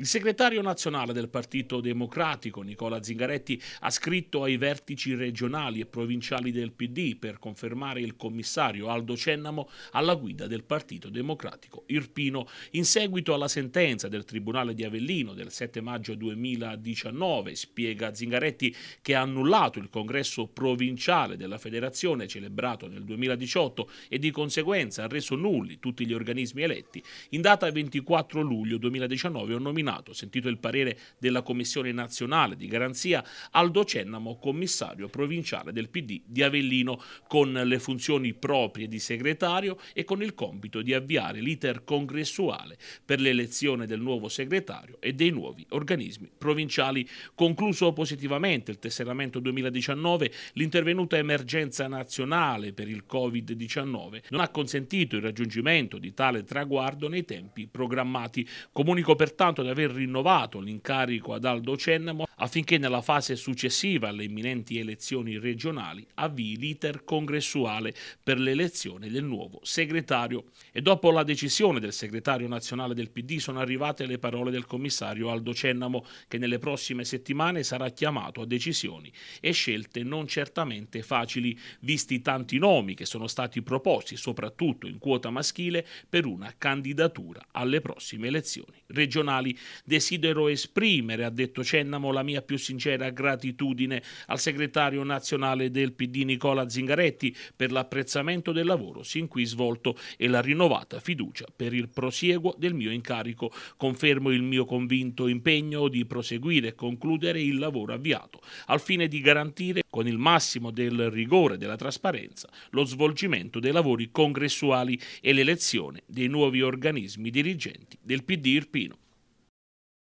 Il segretario nazionale del Partito Democratico, Nicola Zingaretti, ha scritto ai vertici regionali e provinciali del PD per confermare il commissario Aldo Cennamo alla guida del Partito Democratico Irpino in seguito alla sentenza del Tribunale di Avellino del 7 maggio 2019. Spiega Zingaretti che ha annullato il congresso provinciale della federazione celebrato nel 2018 e di conseguenza ha reso nulli tutti gli organismi eletti. In data 24 luglio 2019 ho nominato Senato, sentito il parere della Commissione nazionale di garanzia, Aldo Cennamo, commissario provinciale del PD di Avellino, con le funzioni proprie di segretario e con il compito di avviare l'iter congressuale per l'elezione del nuovo segretario e dei nuovi organismi provinciali. Concluso positivamente il tesseramento 2019, l'intervenuta emergenza nazionale per il Covid-19 non ha consentito il raggiungimento di tale traguardo nei tempi programmati. Comunico pertanto di aver aver rinnovato l'incarico ad Aldo Cennamo affinché nella fase successiva alle imminenti elezioni regionali avvii l'iter congressuale per l'elezione del nuovo segretario. E dopo la decisione del segretario nazionale del PD sono arrivate le parole del commissario Aldo Cennamo che nelle prossime settimane sarà chiamato a decisioni e scelte non certamente facili, visti tanti nomi che sono stati proposti, soprattutto in quota maschile, per una candidatura alle prossime elezioni regionali desidero esprimere, ha detto Cennamo, la mia più sincera gratitudine al segretario nazionale del PD Nicola Zingaretti per l'apprezzamento del lavoro sin qui svolto e la rinnovata fiducia per il prosieguo del mio incarico. Confermo il mio convinto impegno di proseguire e concludere il lavoro avviato al fine di garantire con il massimo del rigore e della trasparenza lo svolgimento dei lavori congressuali e l'elezione dei nuovi organismi dirigenti del PD Irpino.